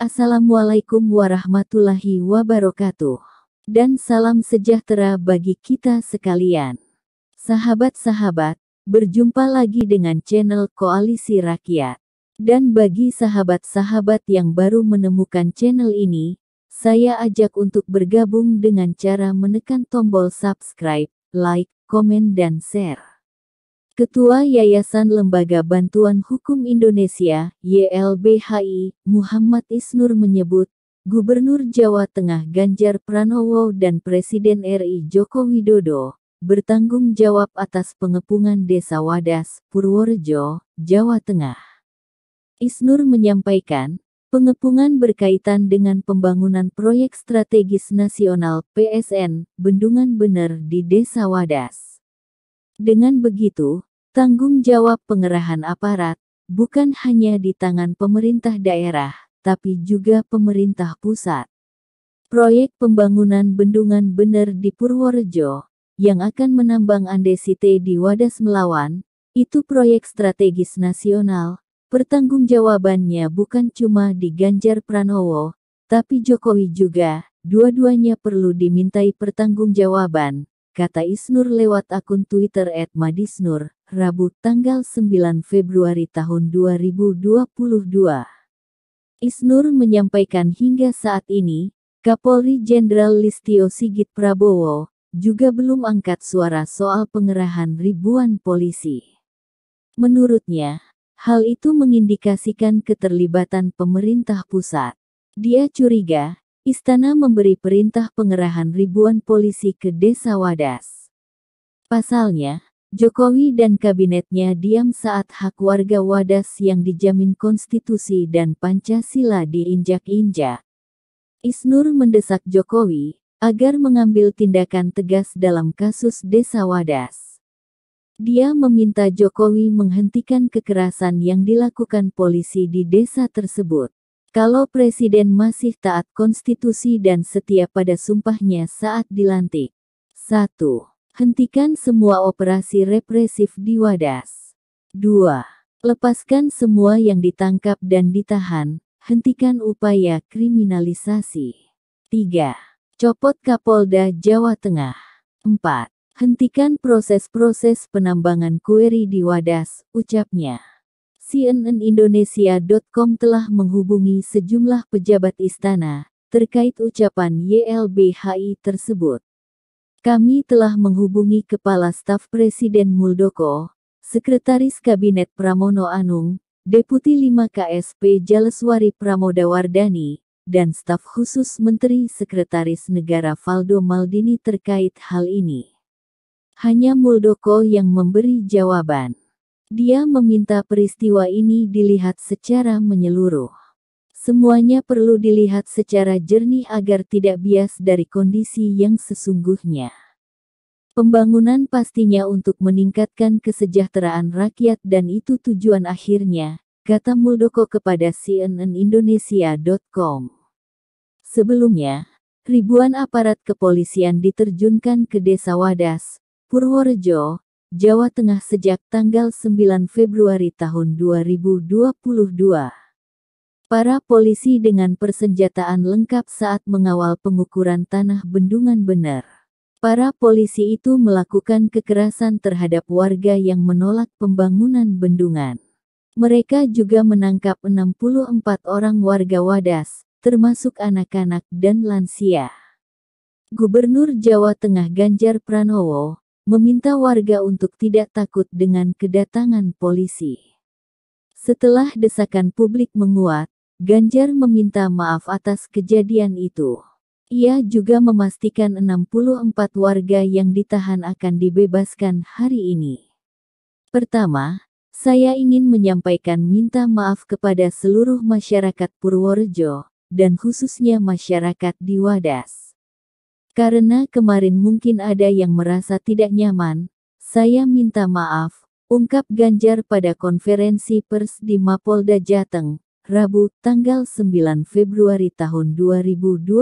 Assalamualaikum warahmatullahi wabarakatuh. Dan salam sejahtera bagi kita sekalian. Sahabat-sahabat, berjumpa lagi dengan channel Koalisi Rakyat. Dan bagi sahabat-sahabat yang baru menemukan channel ini, saya ajak untuk bergabung dengan cara menekan tombol subscribe, like, komen dan share. Ketua Yayasan Lembaga Bantuan Hukum Indonesia, YLBHI, Muhammad Isnur menyebut, Gubernur Jawa Tengah Ganjar Pranowo dan Presiden RI Joko Widodo bertanggung jawab atas pengepungan Desa Wadas, Purworejo, Jawa Tengah. Isnur menyampaikan, pengepungan berkaitan dengan pembangunan proyek strategis nasional PSN Bendungan Bener di Desa Wadas. Dengan begitu, Tanggung jawab pengerahan aparat bukan hanya di tangan pemerintah daerah, tapi juga pemerintah pusat. Proyek pembangunan bendungan bener di Purworejo, yang akan menambang andesite di Wadas Melawan, itu proyek strategis nasional, pertanggungjawabannya bukan cuma di Ganjar Pranowo, tapi Jokowi juga, dua-duanya perlu dimintai pertanggungjawaban, kata Isnur lewat akun Twitter @madisnur. Rabu tanggal 9 Februari tahun 2022. Isnur menyampaikan hingga saat ini, Kapolri Jenderal Listio Sigit Prabowo juga belum angkat suara soal pengerahan ribuan polisi. Menurutnya, hal itu mengindikasikan keterlibatan pemerintah pusat. Dia curiga, istana memberi perintah pengerahan ribuan polisi ke desa Wadas. Pasalnya, Jokowi dan kabinetnya diam saat hak warga Wadas yang dijamin konstitusi dan Pancasila diinjak-injak. Isnur mendesak Jokowi agar mengambil tindakan tegas dalam kasus Desa Wadas. Dia meminta Jokowi menghentikan kekerasan yang dilakukan polisi di desa tersebut. Kalau presiden masih taat konstitusi dan setia pada sumpahnya saat dilantik. 1. Hentikan semua operasi represif di Wadas. 2. Lepaskan semua yang ditangkap dan ditahan, hentikan upaya kriminalisasi. 3. Copot Kapolda Jawa Tengah. 4. Hentikan proses-proses penambangan kueri di Wadas, ucapnya. CNN Indonesia.com telah menghubungi sejumlah pejabat istana terkait ucapan YLBHI tersebut. Kami telah menghubungi Kepala Staf Presiden Muldoko, Sekretaris Kabinet Pramono Anung, Deputi 5 KSP Jaleswari Pramodawardani, dan staf khusus Menteri Sekretaris Negara Valdo Maldini terkait hal ini. Hanya Muldoko yang memberi jawaban. Dia meminta peristiwa ini dilihat secara menyeluruh. Semuanya perlu dilihat secara jernih agar tidak bias dari kondisi yang sesungguhnya. Pembangunan pastinya untuk meningkatkan kesejahteraan rakyat dan itu tujuan akhirnya, kata Muldoko kepada cnnindonesia.com. Sebelumnya, ribuan aparat kepolisian diterjunkan ke Desa Wadas, Purworejo, Jawa Tengah sejak tanggal 9 Februari tahun 2022. Para polisi dengan persenjataan lengkap saat mengawal pengukuran tanah bendungan benar. Para polisi itu melakukan kekerasan terhadap warga yang menolak pembangunan bendungan. Mereka juga menangkap 64 orang warga wadas, termasuk anak-anak dan lansia. Gubernur Jawa Tengah Ganjar Pranowo meminta warga untuk tidak takut dengan kedatangan polisi. Setelah desakan publik menguat, Ganjar meminta maaf atas kejadian itu. Ia juga memastikan 64 warga yang ditahan akan dibebaskan hari ini. Pertama, saya ingin menyampaikan minta maaf kepada seluruh masyarakat Purworejo, dan khususnya masyarakat di Wadas. Karena kemarin mungkin ada yang merasa tidak nyaman, saya minta maaf, ungkap Ganjar pada konferensi pers di Mapolda Jateng, Rabu, tanggal 9 Februari tahun 2022.